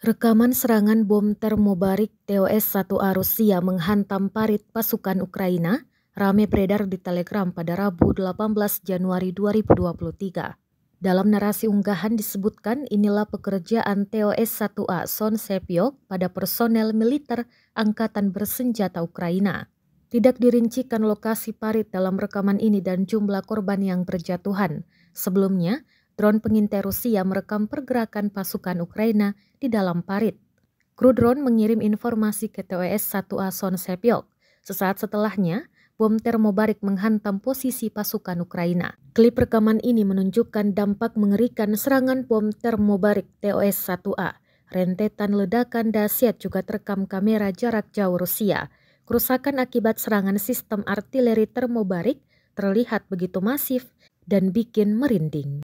Rekaman serangan bom termobarik TOS-1A Rusia menghantam parit pasukan Ukraina rame beredar di Telegram pada Rabu 18 Januari 2023. Dalam narasi unggahan disebutkan inilah pekerjaan TOS-1A Son Sepiok pada personel militer Angkatan Bersenjata Ukraina. Tidak dirincikan lokasi parit dalam rekaman ini dan jumlah korban yang berjatuhan. Sebelumnya, drone pengintai Rusia merekam pergerakan pasukan Ukraina di dalam parit. Kru drone mengirim informasi ke TOS 1A Son Sepiok. Sesaat setelahnya, bom termobarik menghantam posisi pasukan Ukraina. Klip rekaman ini menunjukkan dampak mengerikan serangan bom termobarik TOS 1A. Rentetan ledakan dahsyat juga terekam kamera jarak jauh Rusia. Kerusakan akibat serangan sistem artileri termobarik terlihat begitu masif dan bikin merinding.